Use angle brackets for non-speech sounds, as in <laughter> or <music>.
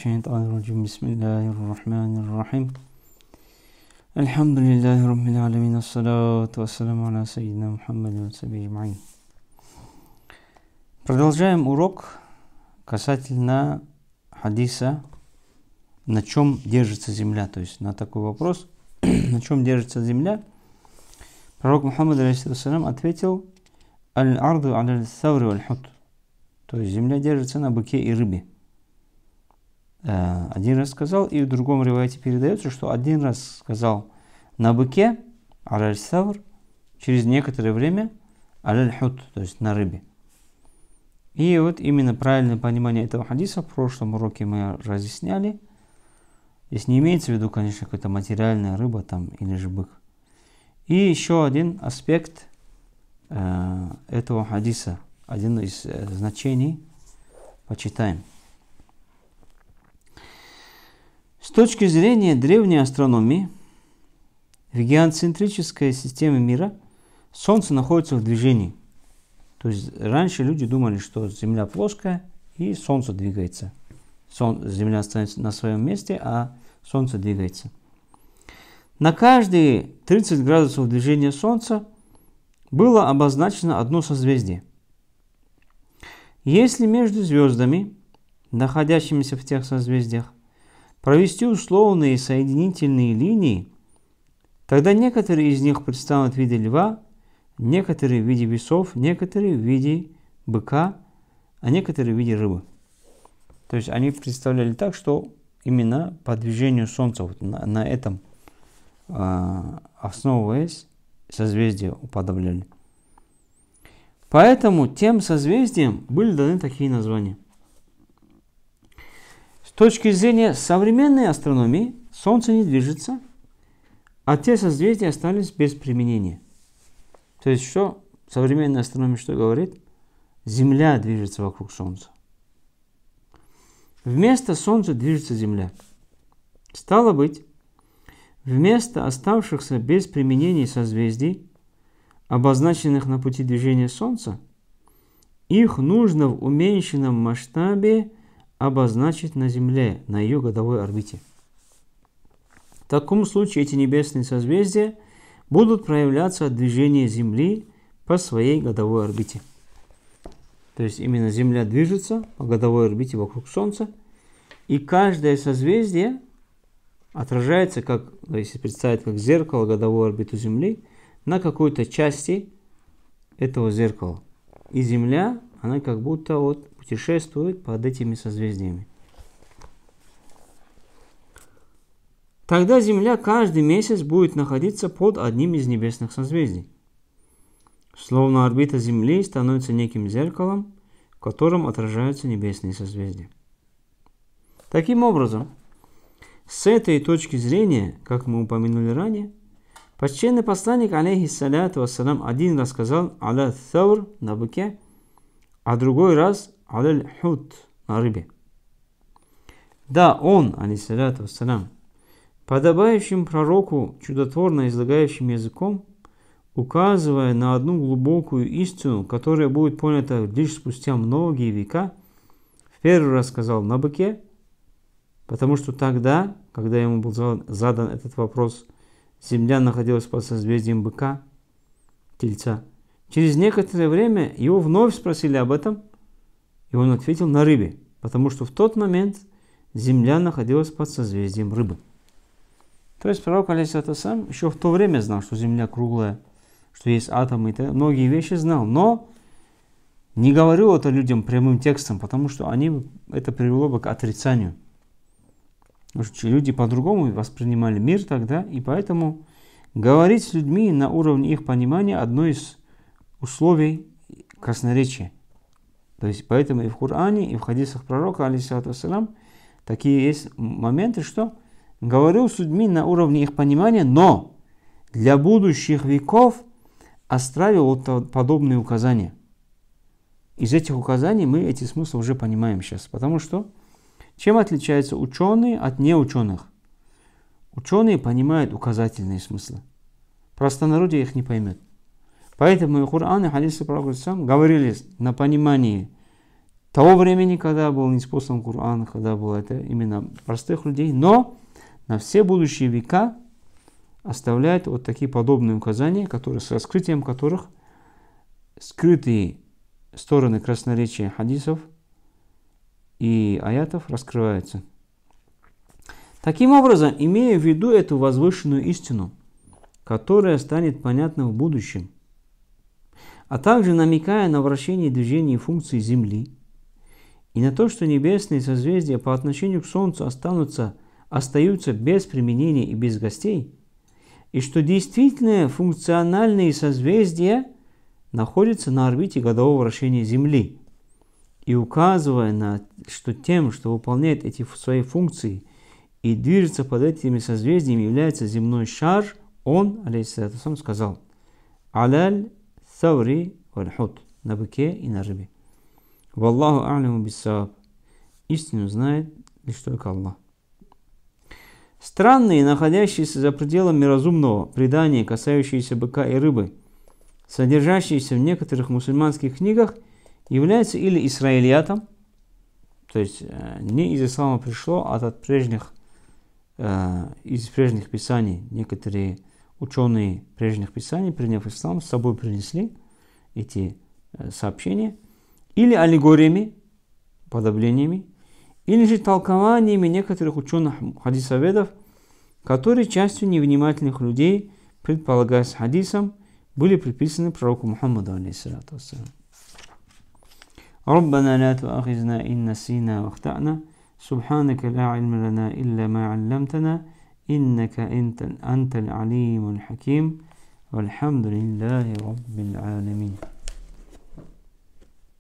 الشيطان الرجيم بسم الله الرحمن الرحيم الحمد لله رب العالمين الصلاة والسلام على سيدنا محمد وصحبه أجمعين Продолжаем урок касательно хадиса «На чем держится земля?» То есть на такой вопрос <clears throat> «На чем держится земля?» Пророк Мухаммад ответил «Аль-арду аль-саври То есть земля держится на быке и рыбе. Э, один раз сказал, и в другом ревайте передается, что один раз сказал на быке, аляль савр, через некоторое время аляль хут, то есть на рыбе. И вот именно правильное понимание этого хадиса в прошлом уроке мы разъясняли. Здесь не имеется в виду, конечно, какая-то материальная рыба там или же бык. И еще один аспект э, этого хадиса, один из э, значений, почитаем. С точки зрения древней астрономии, в геоцентрической системе мира Солнце находится в движении. То есть раньше люди думали, что Земля плоская и Солнце двигается. Солнце, Земля остается на своем месте, а Солнце двигается. На каждые 30 градусов движения Солнца было обозначено одно созвездие. Если между звездами, находящимися в тех созвездиях, провести условные соединительные линии, тогда некоторые из них предстанут в виде льва, некоторые в виде весов, некоторые в виде быка, а некоторые в виде рыбы. То есть они представляли так, что именно по движению Солнца, вот на, на этом э, основываясь, созвездия уподобляли. Поэтому тем созвездиям были даны такие названия – точки зрения современной астрономии Солнце не движется, а те созвездия остались без применения. То есть что современная астрономия что говорит? Земля движется вокруг Солнца. Вместо Солнца движется Земля. Стало быть, вместо оставшихся без применения созвездий, обозначенных на пути движения Солнца, их нужно в уменьшенном масштабе – обозначить на Земле, на ее годовой орбите. В таком случае эти небесные созвездия будут проявляться от движения Земли по своей годовой орбите. То есть именно Земля движется по годовой орбите вокруг Солнца, и каждое созвездие отражается, как, ну, если представить как зеркало годовой орбиту Земли, на какой-то части этого зеркала. И Земля, она как будто вот путешествует под этими созвездиями. Тогда Земля каждый месяц будет находиться под одним из небесных созвездий. Словно орбита Земли становится неким зеркалом, в котором отражаются небесные созвездия. Таким образом, с этой точки зрения, как мы упомянули ранее, Почтенный посланник, алейхиссаляту вассалам, один рассказал Аля Саур на быке, а другой раз аляль худ на рыбе. Да, он, алейсаляту вассалям, подобающим пророку, чудотворно излагающим языком, указывая на одну глубокую истину, которая будет понята лишь спустя многие века, в первый раз сказал на быке, потому что тогда, когда ему был задан этот вопрос, земля находилась под созвездием быка, тельца. Через некоторое время его вновь спросили об этом – и он ответил на рыбе, потому что в тот момент земля находилась под созвездием рыбы. То есть пророк Алисата сам еще в то время знал, что земля круглая, что есть атомы, и многие вещи знал, но не говорил это людям прямым текстом, потому что они, это привело бы к отрицанию. Потому что люди по-другому воспринимали мир тогда, и поэтому говорить с людьми на уровне их понимания одно из условий красноречия. То есть поэтому и в Коране, и в хадисах пророка, алейхиссалату вассалам, такие есть моменты, что говорил с людьми на уровне их понимания, но для будущих веков оставил вот подобные указания. Из этих указаний мы эти смыслы уже понимаем сейчас, потому что чем отличаются ученые от неученых? Ученые понимают указательные смыслы. Простонародье их не поймет. Поэтому и Хуран, и хадисы пророка сам говорились на понимании того времени, когда был неспослан Кур'ан, когда было это именно простых людей, но на все будущие века оставляет вот такие подобные указания, которые с раскрытием которых скрытые стороны красноречия хадисов и аятов раскрываются. Таким образом, имея в виду эту возвышенную истину, которая станет понятна в будущем, а также намекая на вращение и движение функций Земли и на то, что небесные созвездия по отношению к Солнцу останутся, остаются без применения и без гостей, и что действительные функциональные созвездия находятся на орбите годового вращения Земли. И указывая на что тем, что выполняет эти свои функции и движется под этими созвездиями, является земной шар, он, сам сказал, «Аляль Саури والحوت на быке и на рыбе. Валлаху аляму бисаб. Истину знает лишь только Аллах. Странные, находящиеся за пределами разумного предания, касающиеся быка и рыбы, содержащиеся в некоторых мусульманских книгах, являются или исраилиатом, то есть э, не из ислама пришло, а от прежних, э, из прежних писаний некоторые ученые прежних писаний, приняв ислам, с собой принесли эти э, сообщения или аллегориями, подоблениями, или же толкованиями некоторых ученых хадисоведов, которые частью невнимательных людей, предполагаясь хадисом, были приписаны пророку Мухаммаду, алейхиссалату ربنا لا تؤاخذنا إن نسينا واخطأنا سبحانك لا علم لنا إلا ما علمتنا إنك أنت, أنت العليم الحكيم والحمد لله رب العالمين